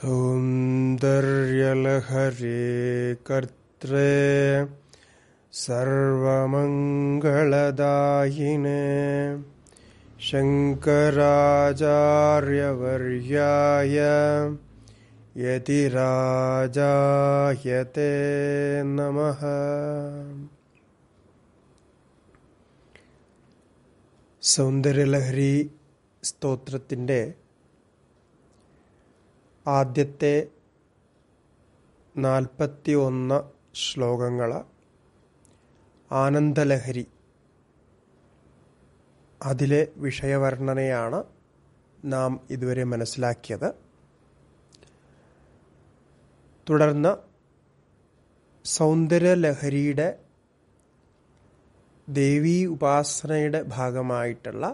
സൗന്ദര്യലഹരേ കർത്തേ സർവമംഗളദായിനേ ശങ്കരാചാര്യവര്യായ യതിരാജായത്തെ നമ സൗന്ദര്യലഹരി സ്തോത്രത്തിൻ്റെ ആദ്യത്തെ ഒന്ന് ശ്ലോകങ്ങൾ ആനന്ദലഹരി അതിലെ വിഷയവർണ്ണനയാണ് നാം ഇതുവരെ മനസ്സിലാക്കിയത് തുടർന്ന് സൗന്ദര്യലഹരിയുടെ ദേവീ ഉപാസനയുടെ ഭാഗമായിട്ടുള്ള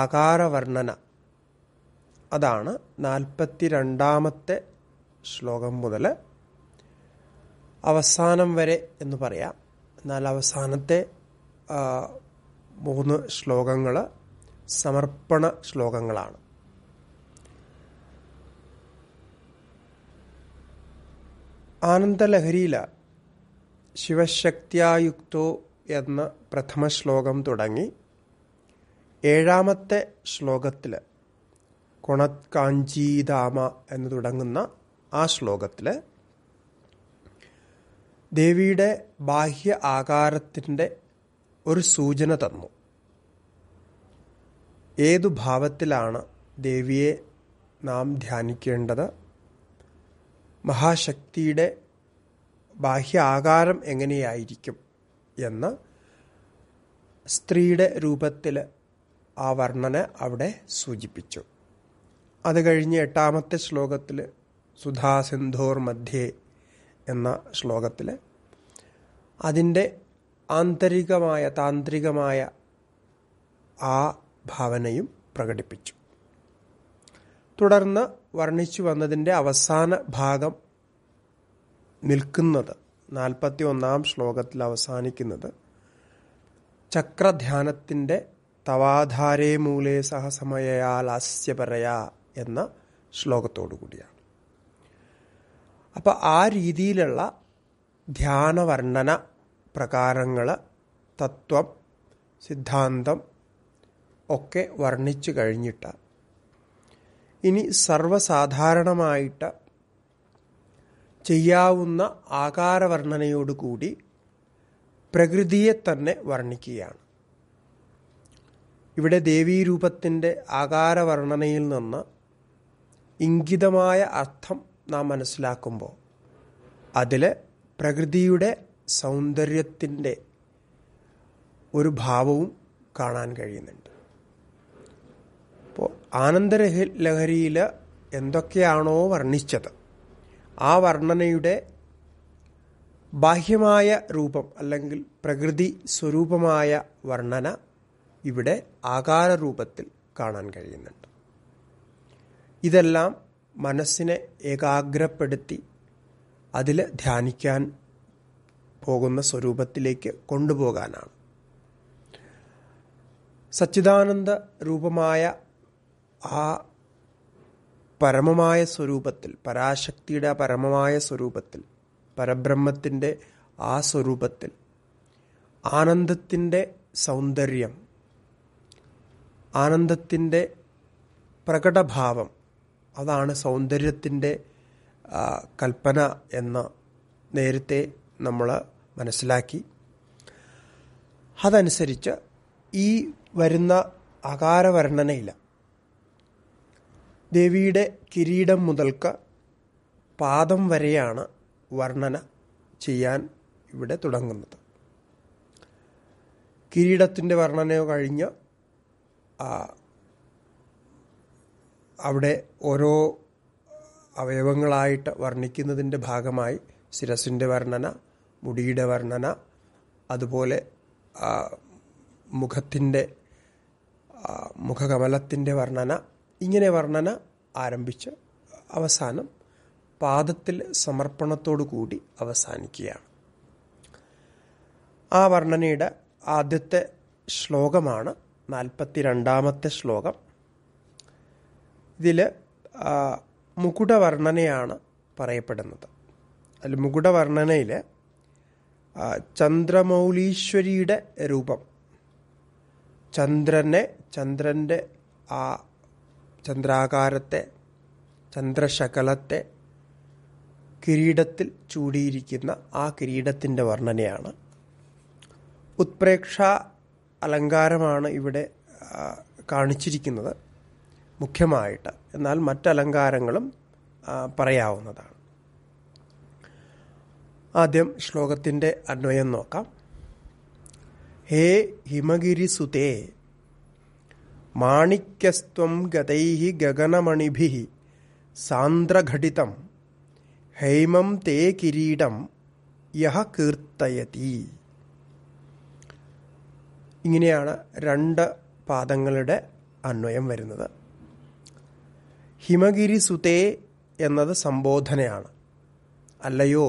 ആകാരവർണ്ണന അതാണ് നാൽപ്പത്തി രണ്ടാമത്തെ ശ്ലോകം മുതൽ അവസാനം വരെ എന്ന് പറയാം എന്നാൽ അവസാനത്തെ മൂന്ന് ശ്ലോകങ്ങൾ സമർപ്പണ ശ്ലോകങ്ങളാണ് ആനന്ദലഹരിയിൽ ശിവശക്തിയായുക്തോ എന്ന പ്രഥമ ശ്ലോകം തുടങ്ങി ഏഴാമത്തെ ശ്ലോകത്തിൽ കൊണത് എന്ന് തുടങ്ങുന്ന ആ ശ്ലോകത്തിൽ ദേവിയുടെ ബാഹ്യ ആകാരത്തിൻ്റെ ഒരു സൂചന തന്നു ഏതു ഭാവത്തിലാണ് ദേവിയെ നാം ധ്യാനിക്കേണ്ടത് മഹാശക്തിയുടെ ബാഹ്യ ആകാരം എങ്ങനെയായിരിക്കും എന്ന് സ്ത്രീയുടെ രൂപത്തിൽ ആ വർണ്ണന അവിടെ സൂചിപ്പിച്ചു അത് കഴിഞ്ഞ് എട്ടാമത്തെ ശ്ലോകത്തിൽ സുധാസിന്ധോർ മധ്യേ എന്ന ശ്ലോകത്തിൽ അതിൻ്റെ ആന്തരികമായ താന്ത്രികമായ ആ ഭാവനയും പ്രകടിപ്പിച്ചു തുടർന്ന് വർണ്ണിച്ചു വന്നതിൻ്റെ അവസാന ഭാഗം നിൽക്കുന്നത് നാൽപ്പത്തി ഒന്നാം ശ്ലോകത്തിൽ അവസാനിക്കുന്നത് ചക്രധ്യാനത്തിൻ്റെ തവാധാരേ മൂലേ സഹസമയയാൽ ആസ്യപരയാ എന്ന ശ്ലോകത്തോടു കൂടിയാണ് അപ്പോൾ ആ രീതിയിലുള്ള ധ്യാനവർണ്ണന പ്രകാരങ്ങൾ തത്വം സിദ്ധാന്തം ഒക്കെ വർണ്ണിച്ചു കഴിഞ്ഞിട്ട് ഇനി സർവസാധാരണമായിട്ട് ചെയ്യാവുന്ന ആകാരവർണ്ണനയോടുകൂടി പ്രകൃതിയെ തന്നെ വർണ്ണിക്കുകയാണ് ഇവിടെ ദേവീരൂപത്തിൻ്റെ ആകാരവർണ്ണനയിൽ നിന്ന് ഇംഗിതമായ അർത്ഥം നാം മനസ്സിലാക്കുമ്പോൾ അതിൽ പ്രകൃതിയുടെ സൗന്ദര്യത്തിൻ്റെ ഒരു ഭാവവും കാണാൻ കഴിയുന്നുണ്ട് അപ്പോൾ ആനന്ദരഹ ലഹരിയിൽ എന്തൊക്കെയാണോ വർണ്ണിച്ചത് ആ വർണ്ണനയുടെ ബാഹ്യമായ രൂപം അല്ലെങ്കിൽ പ്രകൃതി സ്വരൂപമായ വർണ്ണന ഇവിടെ ആകാരൂപത്തിൽ കാണാൻ കഴിയുന്നുണ്ട് ഇതെല്ലാം മനസ്സിനെ ഏകാഗ്രപ്പെടുത്തി അതിൽ ധ്യാനിക്കാൻ പോകുന്ന സ്വരൂപത്തിലേക്ക് കൊണ്ടുപോകാനാണ് സച്ചിദാനന്ദ രൂപമായ ആ പരമമായ സ്വരൂപത്തിൽ പരാശക്തിയുടെ പരമമായ സ്വരൂപത്തിൽ പരബ്രഹ്മത്തിൻ്റെ ആ സ്വരൂപത്തിൽ ആനന്ദത്തിൻ്റെ സൗന്ദര്യം ആനന്ദത്തിൻ്റെ പ്രകടഭാവം അതാണ് സൗന്ദര്യത്തിൻ്റെ കൽപ്പന എന്ന നേരത്തെ നമ്മൾ മനസ്സിലാക്കി അതനുസരിച്ച് ഈ വരുന്ന അകാരവർണ്ണനയില്ല ദേവിയുടെ കിരീടം മുതൽക്ക് പാദം വരെയാണ് വർണ്ണന ചെയ്യാൻ ഇവിടെ തുടങ്ങുന്നത് കിരീടത്തിൻ്റെ വർണ്ണനയോ കഴിഞ്ഞ് അവിടെ ഓരോ അവയവങ്ങളായിട്ട് വർണ്ണിക്കുന്നതിൻ്റെ ഭാഗമായി ശിരസിൻ്റെ വർണ്ണന മുടിയുടെ വർണ്ണന അതുപോലെ മുഖത്തിൻ്റെ മുഖകമലത്തിൻ്റെ വർണ്ണന ഇങ്ങനെ വർണ്ണന ആരംഭിച്ച് അവസാനം പാദത്തിൽ സമർപ്പണത്തോടു കൂടി അവസാനിക്കുകയാണ് ആ വർണ്ണനയുടെ ആദ്യത്തെ ശ്ലോകമാണ് നാൽപ്പത്തി രണ്ടാമത്തെ ശ്ലോകം ഇതിൽ മുകുടവർണ്ണനയാണ് പറയപ്പെടുന്നത് അതിൽ മുകുടവർണ്ണനയിൽ ചന്ദ്രമൗലീശ്വരിയുടെ രൂപം ചന്ദ്രനെ ചന്ദ്രൻ്റെ ആ ചന്ദ്രാകാരത്തെ ചന്ദ്രശകലത്തെ കിരീടത്തിൽ ചൂടിയിരിക്കുന്ന ആ കിരീടത്തിൻ്റെ വർണ്ണനയാണ് ഉത്പ്രേക്ഷ അലങ്കാരമാണ് ഇവിടെ കാണിച്ചിരിക്കുന്നത് മുഖ്യമായിട്ട് എന്നാൽ മറ്റലങ്കാരങ്ങളും പറയാവുന്നതാണ് ആദ്യം ശ്ലോകത്തിൻ്റെ അന്വയം നോക്കാം ഹേ ഹിമഗിരിസുതേ മാണിക്യസ്ത്വം ഗതൈ ഗഗനമണിഭി സാന്ദ്രഘടിതം ഹൈമം തേ കിരീടം യഹ കീർത്തയതി ഇങ്ങനെയാണ് രണ്ട് പാദങ്ങളുടെ അന്വയം വരുന്നത് ഹിമഗിരി സുതേ എന്നത് സംബോധനയാണ് അല്ലയോ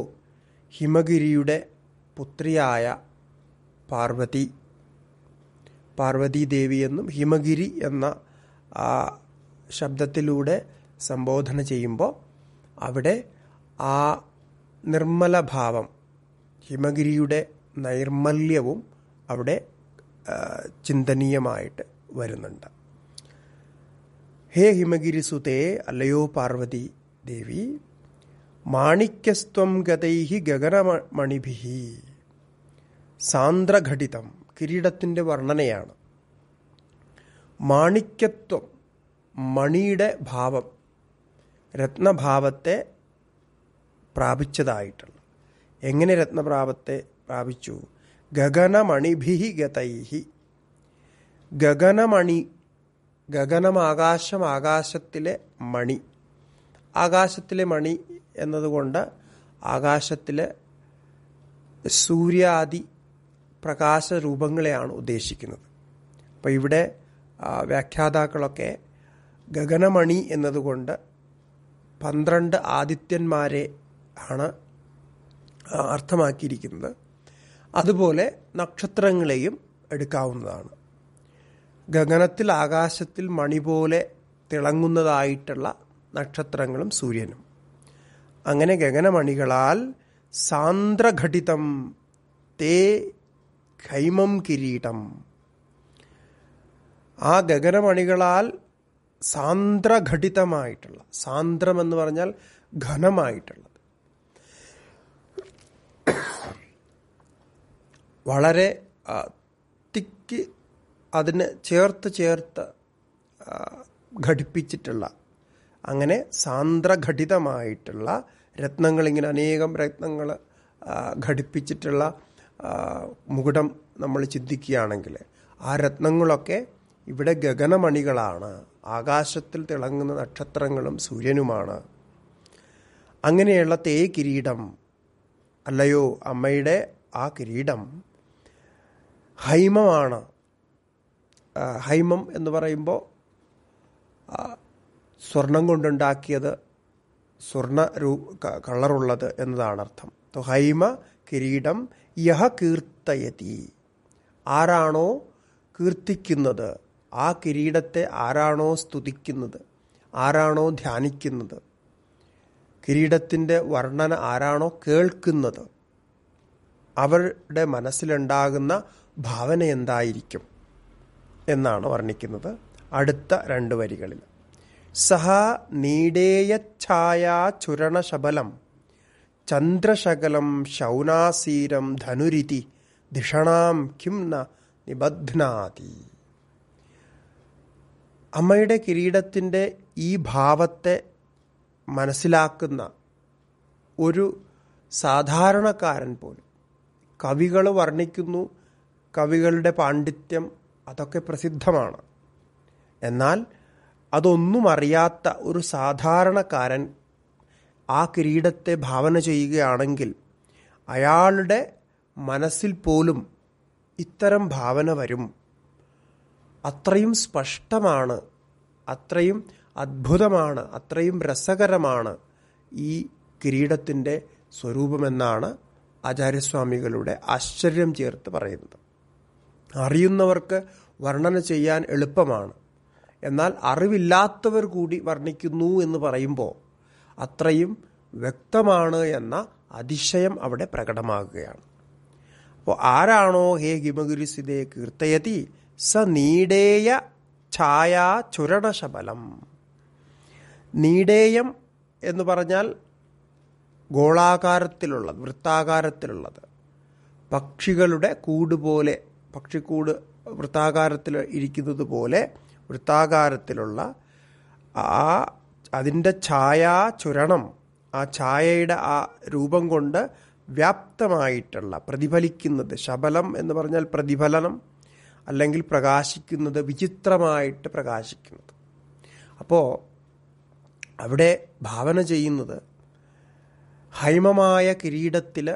ഹിമഗിരിയുടെ പുത്രിയായ പാർവതി പാർവതീദേവി എന്നും ഹിമഗിരി എന്ന ആ ശബ്ദത്തിലൂടെ സംബോധന ചെയ്യുമ്പോൾ അവിടെ ആ നിർമ്മലഭാവം ഹിമഗിരിയുടെ നൈർമല്യവും അവിടെ ചിന്തനീയമായിട്ട് വരുന്നുണ്ട് ഹേ ഹിമഗിരിസുതേ അല്ലയോ പാർവതി ദേവി മാണിക്യസ്ത്വം ഗതൈഹി ഗഗനമണിഭി സാന്ദ്രഘടിതം കിരീടത്തിൻ്റെ വർണ്ണനയാണ് മാണിക്യത്വം മണിയുടെ ഭാവം രത്നഭാവത്തെ പ്രാപിച്ചതായിട്ടുള്ള എങ്ങനെ രത്നപ്രാപത്തെ പ്രാപിച്ചു ഗഗനമണിഭി ഗതൈഹി ഗഗനമണി ഗഗനമാകാശം ആകാശത്തിലെ മണി ആകാശത്തിലെ മണി എന്നതുകൊണ്ട് ആകാശത്തിലെ സൂര്യാദി പ്രകാശ രൂപങ്ങളെയാണ് ഉദ്ദേശിക്കുന്നത് അപ്പോൾ ഇവിടെ വ്യാഖ്യാതാക്കളൊക്കെ ഗഗനമണി എന്നതുകൊണ്ട് പന്ത്രണ്ട് ആദിത്യന്മാരെ ആണ് അർത്ഥമാക്കിയിരിക്കുന്നത് അതുപോലെ നക്ഷത്രങ്ങളെയും എടുക്കാവുന്നതാണ് ഗഗനത്തിൽ ആകാശത്തിൽ മണി പോലെ തിളങ്ങുന്നതായിട്ടുള്ള നക്ഷത്രങ്ങളും സൂര്യനും അങ്ങനെ ഗഗനമണികളാൽ സാന്ദ്രഘടിതം തേ ഖൈമം കിരീടം ആ ഗഗനമണികളാൽ സാന്ദ്രഘടിതമായിട്ടുള്ള സാന്ദ്രം എന്ന് പറഞ്ഞാൽ ഘനമായിട്ടുള്ളത് വളരെ തിക്ക് അതിന് ചേർത്ത് ചേർത്ത് ഘടിപ്പിച്ചിട്ടുള്ള അങ്ങനെ സാന്ദ്രഘടിതമായിട്ടുള്ള രത്നങ്ങൾ ഇങ്ങനെ അനേകം രത്നങ്ങൾ ഘടിപ്പിച്ചിട്ടുള്ള മുകുടം നമ്മൾ ചിന്തിക്കുകയാണെങ്കിൽ ആ രത്നങ്ങളൊക്കെ ഇവിടെ ഗഗനമണികളാണ് ആകാശത്തിൽ തിളങ്ങുന്ന നക്ഷത്രങ്ങളും സൂര്യനുമാണ് അങ്ങനെയുള്ള തേ കിരീടം അല്ലയോ അമ്മയുടെ ആ കിരീടം ഹൈമമാണ് ഹൈമം എന്ന് പറയുമ്പോൾ സ്വർണം കൊണ്ടുണ്ടാക്കിയത് സ്വർണ രൂ കളറുള്ളത് എന്നതാണ് അർത്ഥം ഹൈമ കിരീടം യഹ കീർത്തയതി ആരാണോ കീർത്തിക്കുന്നത് ആ കിരീടത്തെ ആരാണോ സ്തുതിക്കുന്നത് ആരാണോ ധ്യാനിക്കുന്നത് കിരീടത്തിൻ്റെ വർണ്ണന ആരാണോ കേൾക്കുന്നത് അവരുടെ മനസ്സിലുണ്ടാകുന്ന ഭാവന എന്തായിരിക്കും എന്നാണ് വർണ്ണിക്കുന്നത് അടുത്ത രണ്ട് വരികളിൽ സഹ നീടേയ ഛായാ ചുരണ ശബലം ചന്ദ്രശകലം ശൗനാസീരം ധനുരിതി ധിഷണാം കിം നിബധ്നാതി അമ്മയുടെ കിരീടത്തിൻ്റെ ഈ ഭാവത്തെ മനസ്സിലാക്കുന്ന ഒരു സാധാരണക്കാരൻ പോലും കവികൾ വർണ്ണിക്കുന്നു കവികളുടെ പാണ്ഡിത്യം അതൊക്കെ പ്രസിദ്ധമാണ് എന്നാൽ അതൊന്നും അറിയാത്ത ഒരു സാധാരണക്കാരൻ ആ കിരീടത്തെ ഭാവന ചെയ്യുകയാണെങ്കിൽ അയാളുടെ മനസ്സിൽ പോലും ഇത്തരം ഭാവന വരും അത്രയും സ്പഷ്ടമാണ് അത്രയും അത്ഭുതമാണ് അത്രയും രസകരമാണ് ഈ കിരീടത്തിൻ്റെ സ്വരൂപമെന്നാണ് ആചാര്യസ്വാമികളുടെ ആശ്ചര്യം ചേർത്ത് പറയുന്നത് അറിയുന്നവർക്ക് വർണ്ണന ചെയ്യാൻ എളുപ്പമാണ് എന്നാൽ അറിവില്ലാത്തവർ കൂടി വർണ്ണിക്കുന്നു എന്ന് പറയുമ്പോൾ അത്രയും വ്യക്തമാണ് എന്ന അതിശയം അവിടെ പ്രകടമാകുകയാണ് അപ്പോൾ ആരാണോ ഹേ ഹിമഗുരുസിതേ കീർത്തയതി സ നീടേയ ഛായാ ചുരണശബലം നീടേയം എന്ന് പറഞ്ഞാൽ ഗോളാകാരത്തിലുള്ളത് വൃത്താകാരത്തിലുള്ളത് പക്ഷികളുടെ കൂടുപോലെ പക്ഷിക്കൂട് വൃത്താകാരത്തിൽ ഇരിക്കുന്നത് പോലെ വൃത്താകാരത്തിലുള്ള ആ അതിൻ്റെ ഛായാ ചുരണം ആ ഛായയുടെ ആ രൂപം കൊണ്ട് വ്യാപ്തമായിട്ടുള്ള പ്രതിഫലിക്കുന്നത് ശബലം എന്ന് പറഞ്ഞാൽ പ്രതിഫലനം അല്ലെങ്കിൽ പ്രകാശിക്കുന്നത് വിചിത്രമായിട്ട് പ്രകാശിക്കുന്നത് അപ്പോൾ അവിടെ ഭാവന ചെയ്യുന്നത് ഹൈമമായ കിരീടത്തിൽ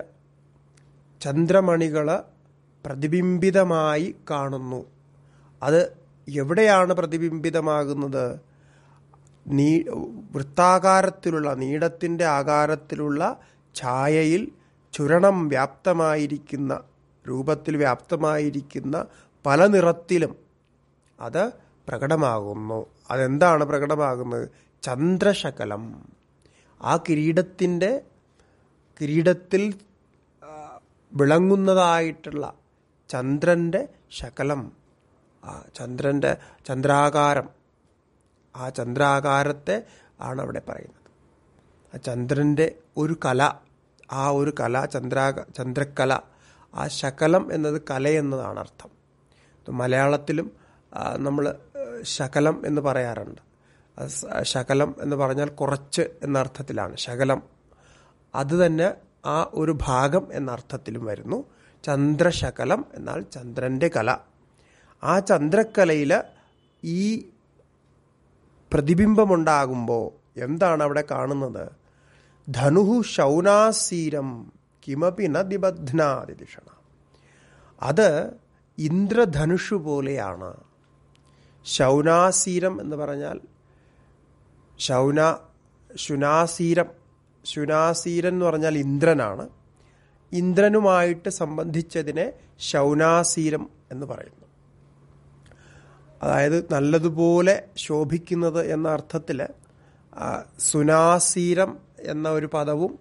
ചന്ദ്രമണികൾ പ്രതിബിംബിതമായി കാണുന്നു അത് എവിടെയാണ് പ്രതിബിംബിതമാകുന്നത് നീ വൃത്താകാരത്തിലുള്ള നീടത്തിൻ്റെ ആകാരത്തിലുള്ള ഛായയിൽ ചുരണം വ്യാപ്തമായിരിക്കുന്ന രൂപത്തിൽ വ്യാപ്തമായിരിക്കുന്ന പല നിറത്തിലും അത് പ്രകടമാകുന്നു അതെന്താണ് പ്രകടമാകുന്നത് ചന്ദ്രശകലം ആ കിരീടത്തിൻ്റെ കിരീടത്തിൽ വിളങ്ങുന്നതായിട്ടുള്ള ചന്ദ്രൻ്റെ ശകലം ആ ചന്ദ്രൻ്റെ ചന്ദ്രാകാരം ആ ചന്ദ്രാകാരത്തെ ആണ് അവിടെ പറയുന്നത് ആ ചന്ദ്രൻ്റെ ഒരു കല ആ ഒരു കല ചന്ദ്രാ ചന്ദ്രക്കല ആ ശകലം എന്നത് കലയെന്നതാണ് അർത്ഥം മലയാളത്തിലും നമ്മൾ ശകലം എന്ന് പറയാറുണ്ട് ശകലം എന്ന് പറഞ്ഞാൽ കുറച്ച് എന്ന അർത്ഥത്തിലാണ് ശകലം അത് തന്നെ ആ ഒരു ഭാഗം എന്ന അർത്ഥത്തിലും വരുന്നു ചന്ദ്രശകലം എന്നാൽ ചന്ദ്രൻ്റെ കല ആ ചന്ദ്രക്കലയിൽ ഈ പ്രതിബിംബമുണ്ടാകുമ്പോൾ എന്താണ് അവിടെ കാണുന്നത് ധനുഹു ശൗനാസീരം കിമപി ന ദിബധ്നാതിഷണ അത് ഇന്ദ്രധനുഷു പോലെയാണ് ശൗനാസീരം എന്ന് പറഞ്ഞാൽ ശൗന ശുനാസീരം ശുനാസീരൻ എന്ന് പറഞ്ഞാൽ ഇന്ദ്രനാണ് ഇന്ദ്രനുമായിട്ട് സംബന്ധിച്ചതിനെ ശൗനാസീരം എന്ന് പറയുന്നു അതായത് നല്ലതുപോലെ ശോഭിക്കുന്നത് എന്ന അർത്ഥത്തിൽ സുനാസീരം എന്ന ഒരു പദവും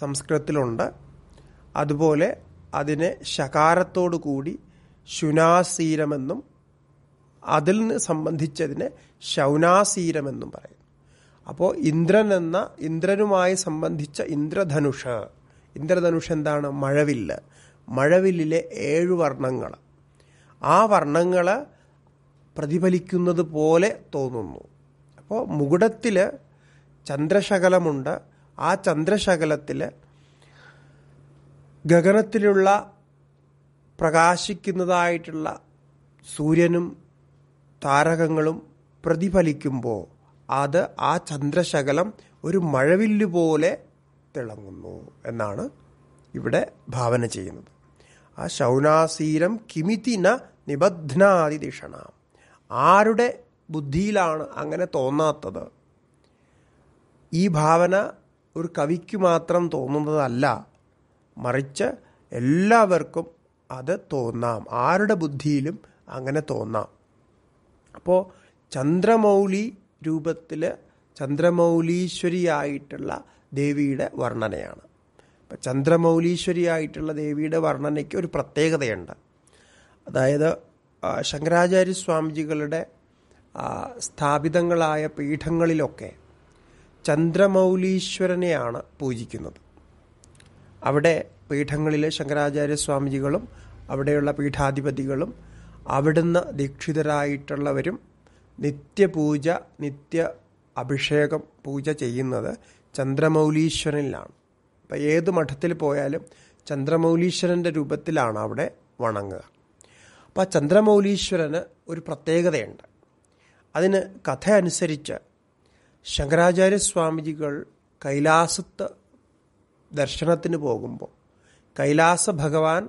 സംസ്കൃതത്തിലുണ്ട് അതുപോലെ അതിനെ ശകാരത്തോടു കൂടി ശുനാസീരമെന്നും അതിൽ നിന്ന് സംബന്ധിച്ചതിനെ ശൗനാസീരമെന്നും പറയും അപ്പോൾ ഇന്ദ്രൻ എന്ന ഇന്ദ്രനുമായി സംബന്ധിച്ച ഇന്ദ്രധനുഷ ഇന്ദ്രധനുഷ് എന്താണ് മഴവില്ല് മഴവില്ലിലെ ഏഴു വർണ്ണങ്ങൾ ആ വർണ്ണങ്ങൾ പ്രതിഫലിക്കുന്നത് പോലെ തോന്നുന്നു അപ്പോൾ മുകുടത്തിൽ ചന്ദ്രശകലമുണ്ട് ആ ചന്ദ്രശകലത്തിൽ ഗഗനത്തിലുള്ള പ്രകാശിക്കുന്നതായിട്ടുള്ള സൂര്യനും താരകങ്ങളും പ്രതിഫലിക്കുമ്പോൾ അത് ആ ചന്ദ്രശകലം ഒരു മഴവില്ല് പോലെ തിളങ്ങുന്നു എന്നാണ് ഇവിടെ ഭാവന ചെയ്യുന്നത് ആ ശൗനാസീരം കിമിതി ന നിബധ്നാതിദിഷണ ആരുടെ ബുദ്ധിയിലാണ് അങ്ങനെ തോന്നാത്തത് ഈ ഭാവന ഒരു കവിക്ക് മാത്രം തോന്നുന്നതല്ല മറിച്ച് എല്ലാവർക്കും അത് തോന്നാം ആരുടെ ബുദ്ധിയിലും അങ്ങനെ തോന്നാം അപ്പോൾ ചന്ദ്രമൗലി രൂപത്തിൽ ചന്ദ്രമൗലീശ്വരിയായിട്ടുള്ള ദേവിയുടെ വർണ്ണനയാണ് ഇപ്പം ചന്ദ്രമൗലീശ്വരിയായിട്ടുള്ള ദേവിയുടെ വർണ്ണനയ്ക്ക് ഒരു പ്രത്യേകതയുണ്ട് അതായത് ശങ്കരാചാര്യ സ്വാമിജികളുടെ സ്ഥാപിതങ്ങളായ പീഠങ്ങളിലൊക്കെ ചന്ദ്രമൗലീശ്വരനെയാണ് പൂജിക്കുന്നത് അവിടെ പീഠങ്ങളിലെ ശങ്കരാചാര്യ സ്വാമിജികളും അവിടെയുള്ള പീഠാധിപതികളും അവിടുന്ന് ദീക്ഷിതരായിട്ടുള്ളവരും നിത്യപൂജ നിത്യ അഭിഷേകം പൂജ ചെയ്യുന്നത് ചന്ദ്രമൗലീശ്വരനിലാണ് അപ്പം ഏത് മഠത്തിൽ പോയാലും ചന്ദ്രമൗലീശ്വരൻ്റെ രൂപത്തിലാണ് അവിടെ വണങ്ങുക അപ്പോൾ ആ ചന്ദ്രമൗലീശ്വരന് ഒരു പ്രത്യേകതയുണ്ട് അതിന് കഥ അനുസരിച്ച് ശങ്കരാചാര്യസ്വാമിജികൾ കൈലാസത്ത് ദർശനത്തിന് പോകുമ്പോൾ കൈലാസ ഭഗവാൻ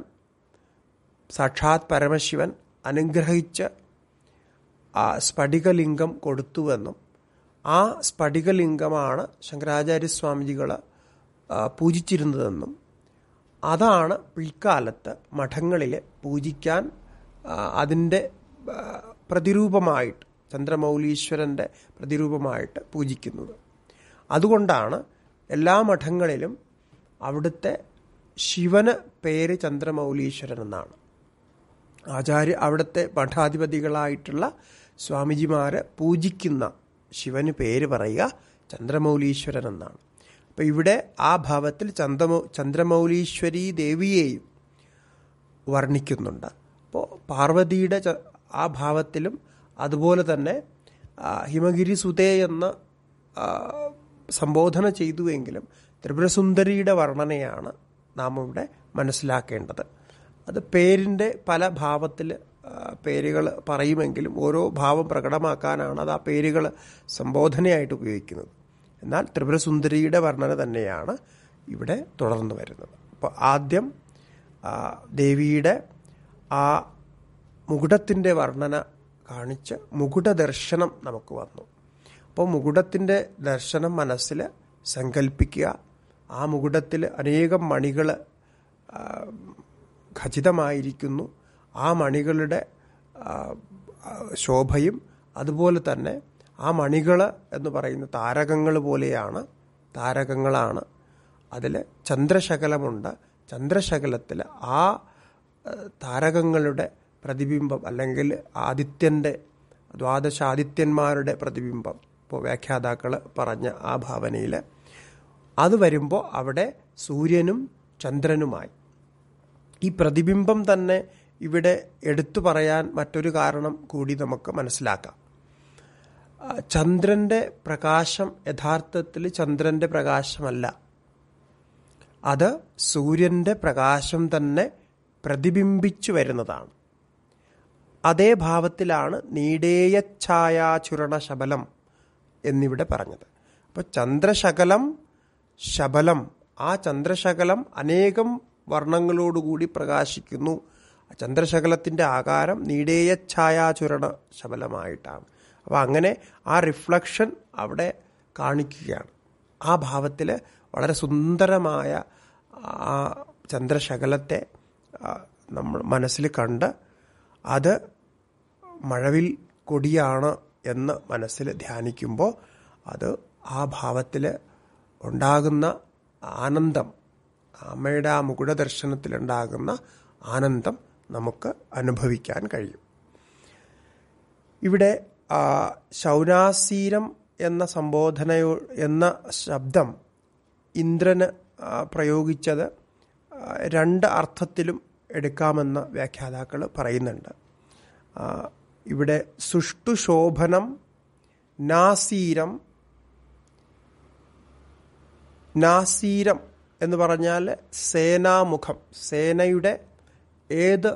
സാക്ഷാത് പരമശിവൻ അനുഗ്രഹിച്ച് ആ സ്ഫടികലിംഗം കൊടുത്തുവെന്നും ആ സ്ഫടികലിംഗമാണ് ശങ്കരാചാര്യസ്വാമിജികൾ പൂജിച്ചിരുന്നതെന്നും അതാണ് പിൽക്കാലത്ത് മഠങ്ങളിൽ പൂജിക്കാൻ അതിൻ്റെ പ്രതിരൂപമായിട്ട് ചന്ദ്രമൗലീശ്വരൻ്റെ പ്രതിരൂപമായിട്ട് പൂജിക്കുന്നത് അതുകൊണ്ടാണ് എല്ലാ മഠങ്ങളിലും അവിടുത്തെ ശിവന് പേര് ചന്ദ്രമൗലീശ്വരൻ എന്നാണ് ആചാര്യ അവിടുത്തെ മഠാധിപതികളായിട്ടുള്ള സ്വാമിജിമാരെ പൂജിക്കുന്ന ശിവന് പേര് പറയുക ചന്ദ്രമൗലീശ്വരൻ എന്നാണ് അപ്പോൾ ഇവിടെ ആ ഭാവത്തിൽ ചന്ദ്രമൗ ചന്ദ്രമൗലീശ്വരി ദേവിയെയും വർണ്ണിക്കുന്നുണ്ട് അപ്പോൾ പാർവതിയുടെ ആ ഭാവത്തിലും അതുപോലെ തന്നെ ഹിമഗിരി സുതേ എന്ന സംബോധന ചെയ്തുവെങ്കിലും ത്രിപുരസുന്ദരിയുടെ വർണ്ണനയാണ് നാം ഇവിടെ മനസ്സിലാക്കേണ്ടത് അത് പേരിൻ്റെ പല ഭാവത്തിൽ പേരുകൾ പറയുമെങ്കിലും ഓരോ ഭാവം പ്രകടമാക്കാനാണ് അത് ആ പേരുകൾ സംബോധനയായിട്ട് ഉപയോഗിക്കുന്നത് എന്നാൽ ത്രിപുരസുന്ദരിയുടെ വർണ്ണന തന്നെയാണ് ഇവിടെ തുടർന്ന് വരുന്നത് അപ്പോൾ ആദ്യം ദേവിയുടെ ആ മുകുടത്തിൻ്റെ വർണ്ണന കാണിച്ച് മുകുട ദർശനം നമുക്ക് വന്നു അപ്പോൾ മുകുടത്തിൻ്റെ ദർശനം മനസ്സിൽ സങ്കല്പിക്കുക ആ മുകുടത്തിൽ അനേകം മണികൾ ഖചിതമായിരിക്കുന്നു ആ മണികളുടെ ശോഭയും അതുപോലെ തന്നെ ആ മണികൾ എന്ന് പറയുന്ന താരകങ്ങൾ പോലെയാണ് താരകങ്ങളാണ് അതിൽ ചന്ദ്രശകലമുണ്ട് ചന്ദ്രശകലത്തിൽ ആ താരകങ്ങളുടെ പ്രതിബിംബം അല്ലെങ്കിൽ ആദിത്യൻ്റെ ദ്വാദശാദിത്യന്മാരുടെ പ്രതിബിംബം ഇപ്പോൾ വ്യാഖ്യാതാക്കൾ പറഞ്ഞ ആ ഭാവനയിൽ അത് വരുമ്പോൾ അവിടെ സൂര്യനും ചന്ദ്രനുമായി ഈ പ്രതിബിംബം തന്നെ ഇവിടെ എടുത്തു പറയാൻ മറ്റൊരു കാരണം കൂടി നമുക്ക് മനസ്സിലാക്കാം ചന്ദ്രൻ്റെ പ്രകാശം യഥാർത്ഥത്തിൽ ചന്ദ്രൻ്റെ പ്രകാശമല്ല അത് സൂര്യൻ്റെ പ്രകാശം തന്നെ പ്രതിബിംബിച്ചു വരുന്നതാണ് അതേ ഭാവത്തിലാണ് നീടേയ ഛായാചുരണ ശബലം എന്നിവിടെ പറഞ്ഞത് അപ്പോൾ ചന്ദ്രശകലം ശബലം ആ ചന്ദ്രശകലം അനേകം വർണ്ണങ്ങളോടുകൂടി പ്രകാശിക്കുന്നു ചന്ദ്രശകലത്തിൻ്റെ ആകാരം നീടേയ ഛായാചുരണ ശബലമായിട്ടാണ് അപ്പോൾ അങ്ങനെ ആ റിഫ്ലക്ഷൻ അവിടെ കാണിക്കുകയാണ് ആ ഭാവത്തിൽ വളരെ സുന്ദരമായ ആ ചന്ദ്രശകലത്തെ നമ്മൾ മനസ്സിൽ കണ്ട് അത് മഴവിൽ കൊടിയാണ് എന്ന് മനസ്സിൽ ധ്യാനിക്കുമ്പോൾ അത് ആ ഭാവത്തിൽ ഉണ്ടാകുന്ന ആനന്ദം അമ്മയുടെ ആ ദർശനത്തിലുണ്ടാകുന്ന ആനന്ദം നമുക്ക് അനുഭവിക്കാൻ കഴിയും ഇവിടെ ശൗനാസീരം എന്ന സംബോധനയോ എന്ന ശബ്ദം ഇന്ദ്രന് പ്രയോഗിച്ചത് രണ്ട് അർത്ഥത്തിലും എടുക്കാമെന്ന് വ്യാഖ്യാതാക്കൾ പറയുന്നുണ്ട് ഇവിടെ സുഷ്ടുശോഭനം നാസീരം നാസീരം എന്ന് പറഞ്ഞാൽ സേനാമുഖം സേനയുടെ ഏത്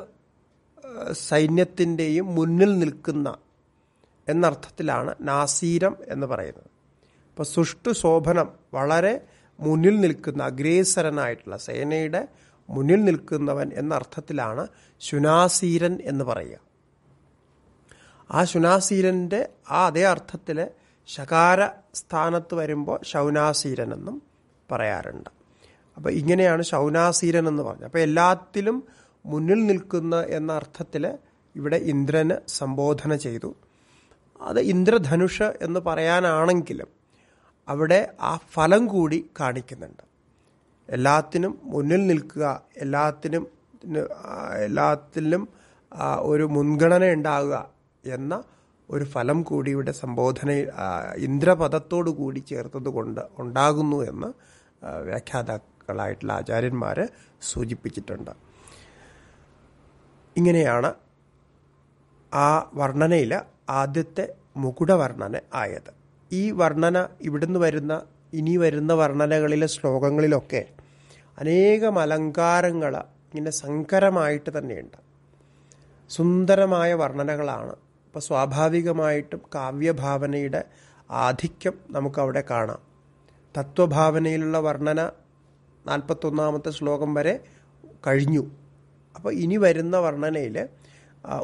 സൈന്യത്തിൻ്റെയും മുന്നിൽ നിൽക്കുന്ന എന്നർത്ഥത്തിലാണ് നാസീരം എന്ന് പറയുന്നത് അപ്പോൾ സുഷ്ടു ശോഭനം വളരെ മുന്നിൽ നിൽക്കുന്ന അഗ്രേസരനായിട്ടുള്ള സേനയുടെ മുന്നിൽ നിൽക്കുന്നവൻ എന്നർത്ഥത്തിലാണ് ശുനാസീരൻ എന്ന് പറയുക ആ ശുനാസീരൻ്റെ ആ അതേ അർത്ഥത്തിൽ ശകാര സ്ഥാനത്ത് വരുമ്പോൾ ശൗനാസീരൻ എന്നും പറയാറുണ്ട് അപ്പോൾ ഇങ്ങനെയാണ് ശൗനാസീരൻ എന്ന് പറഞ്ഞത് അപ്പോൾ എല്ലാത്തിലും മുന്നിൽ നിൽക്കുന്ന എന്ന അർത്ഥത്തിൽ ഇവിടെ ഇന്ദ്രന് സംബോധന ചെയ്തു അത് ഇന്ദ്രധനുഷ് എന്ന് പറയാനാണെങ്കിലും അവിടെ ആ ഫലം കൂടി കാണിക്കുന്നുണ്ട് എല്ലാത്തിനും മുന്നിൽ നിൽക്കുക എല്ലാത്തിനും എല്ലാത്തിലും ഒരു മുൻഗണന ഉണ്ടാകുക എന്ന ഒരു ഫലം കൂടി ഇവിടെ സംബോധന ഇന്ദ്രപഥത്തോടു കൂടി ചേർത്തത് കൊണ്ട് ഉണ്ടാകുന്നു എന്ന് വ്യാഖ്യാതാക്കളായിട്ടുള്ള ആചാര്യന്മാർ സൂചിപ്പിച്ചിട്ടുണ്ട് ഇങ്ങനെയാണ് ആ വർണ്ണനയിൽ ആദ്യത്തെ മുകുടവർണ്ണന ആയത് ഈ വർണ്ണന ഇവിടുന്ന് വരുന്ന ഇനി വരുന്ന വർണ്ണനകളിലെ ശ്ലോകങ്ങളിലൊക്കെ അനേകം അലങ്കാരങ്ങൾ ഇങ്ങനെ സങ്കരമായിട്ട് തന്നെയുണ്ട് സുന്ദരമായ വർണ്ണനകളാണ് അപ്പോൾ സ്വാഭാവികമായിട്ടും കാവ്യഭാവനയുടെ ആധിക്യം നമുക്കവിടെ കാണാം തത്വഭാവനയിലുള്ള വർണ്ണന നാൽപ്പത്തൊന്നാമത്തെ ശ്ലോകം വരെ കഴിഞ്ഞു അപ്പോൾ ഇനി വരുന്ന വർണ്ണനയിൽ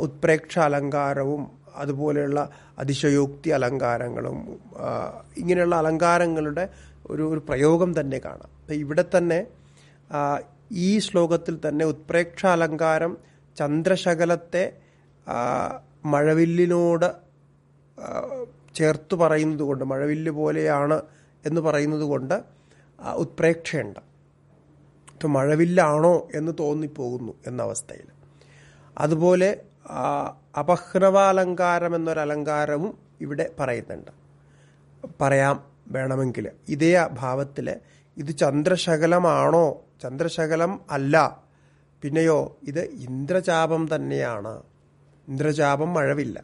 ഉത്പ്രേക്ഷ അലങ്കാരവും അതുപോലെയുള്ള അതിശയോക്തി അലങ്കാരങ്ങളും ഇങ്ങനെയുള്ള അലങ്കാരങ്ങളുടെ ഒരു ഒരു പ്രയോഗം തന്നെ കാണാം അപ്പം ഇവിടെ തന്നെ ഈ ശ്ലോകത്തിൽ തന്നെ ഉത്പ്രേക്ഷ അലങ്കാരം ചന്ദ്രശകലത്തെ മഴവില്ലിനോട് ചേർത്ത് പറയുന്നത് കൊണ്ട് മഴവില്ല് പോലെയാണ് എന്ന് പറയുന്നത് കൊണ്ട് ഉത്പ്രേക്ഷയുണ്ട് ഇത് മഴവില്ലാണോ എന്ന് തോന്നിപ്പോകുന്നു എന്ന അവസ്ഥയിൽ അതുപോലെ അപഹ്നവാലങ്കാരം എന്നൊരലങ്കാരവും ഇവിടെ പറയുന്നുണ്ട് പറയാം വേണമെങ്കിൽ ഇതേ ഭാവത്തിൽ ഇത് ചന്ദ്രശകലമാണോ ചന്ദ്രശകലം അല്ല പിന്നെയോ ഇത് ഇന്ദ്രചാപം തന്നെയാണ് ഇന്ദ്രചാപം മഴവില്ല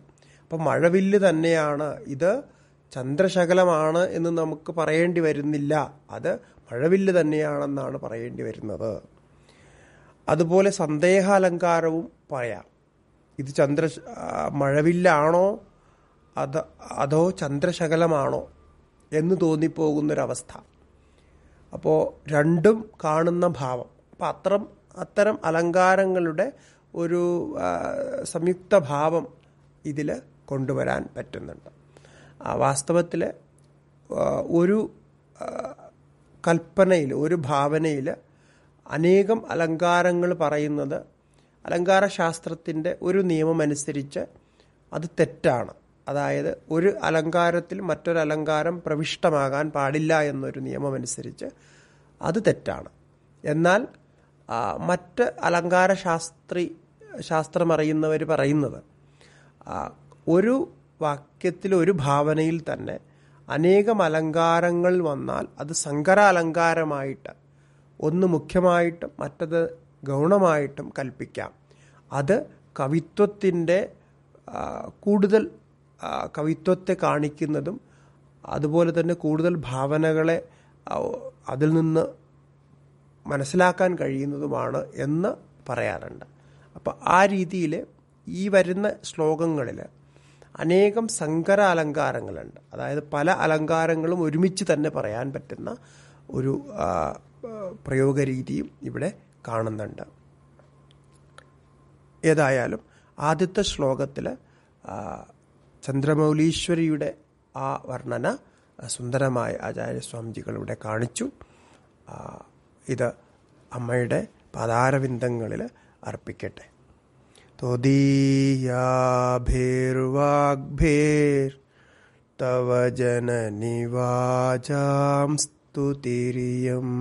അപ്പം മഴവില്ല് തന്നെയാണ് ഇത് ചന്ദ്രശകലമാണ് എന്ന് നമുക്ക് പറയേണ്ടി വരുന്നില്ല അത് മഴവില്ല് തന്നെയാണെന്നാണ് പറയേണ്ടി വരുന്നത് അതുപോലെ സന്ദേഹാലങ്കാരവും പറയാം ഇത് ചന്ദ്ര മഴവില്ലാണോ അത് അതോ ചന്ദ്രശകലമാണോ എന്ന് തോന്നിപ്പോകുന്നൊരവസ്ഥ അപ്പോൾ രണ്ടും കാണുന്ന ഭാവം അപ്പം അത്തരം അത്തരം അലങ്കാരങ്ങളുടെ ഒരു സംയുക്ത ഭാവം ഇതിൽ കൊണ്ടുവരാൻ പറ്റുന്നുണ്ട് വാസ്തവത്തിൽ ഒരു കൽപ്പനയിൽ ഒരു ഭാവനയിൽ അനേകം അലങ്കാരങ്ങൾ പറയുന്നത് അലങ്കാര ശാസ്ത്രത്തിൻ്റെ ഒരു നിയമമനുസരിച്ച് അത് തെറ്റാണ് അതായത് ഒരു അലങ്കാരത്തിൽ മറ്റൊരു അലങ്കാരം പ്രവിഷ്ടമാകാൻ പാടില്ല എന്നൊരു നിയമമനുസരിച്ച് അത് തെറ്റാണ് എന്നാൽ മറ്റ് അലങ്കാര ശാസ്ത്രി ശാസ്ത്രമറിയുന്നവർ പറയുന്നത് ഒരു വാക്യത്തിൽ ഒരു ഭാവനയിൽ തന്നെ അനേകം അലങ്കാരങ്ങൾ വന്നാൽ അത് സങ്കര അലങ്കാരമായിട്ട് ഒന്ന് മുഖ്യമായിട്ടും മറ്റത് ഗൗണമായിട്ടും കൽപ്പിക്കാം അത് കവിത്വത്തിൻ്റെ കൂടുതൽ കവിത്വത്തെ കാണിക്കുന്നതും അതുപോലെ തന്നെ കൂടുതൽ ഭാവനകളെ അതിൽ നിന്ന് മനസ്സിലാക്കാൻ കഴിയുന്നതുമാണ് എന്ന് പറയാറുണ്ട് അപ്പോൾ ആ രീതിയിൽ ഈ വരുന്ന ശ്ലോകങ്ങളിൽ അനേകം സങ്കര അലങ്കാരങ്ങളുണ്ട് അതായത് പല അലങ്കാരങ്ങളും ഒരുമിച്ച് തന്നെ പറയാൻ പറ്റുന്ന ഒരു പ്രയോഗരീതിയും ഇവിടെ കാണുന്നുണ്ട് ഏതായാലും ആദ്യത്തെ ശ്ലോകത്തിൽ ചന്ദ്രമൗലീശ്വരിയുടെ ആ വർണ്ണന സുന്ദരമായ ഇവിടെ കാണിച്ചു ഇത് അമ്മയുടെ പതാരവിന്ദങ്ങളിൽ അർപ്പിക്കട്ടെ त्वदीयाभिर्वाग्भिर्तव तो जननिवाचां स्तुतिरियम्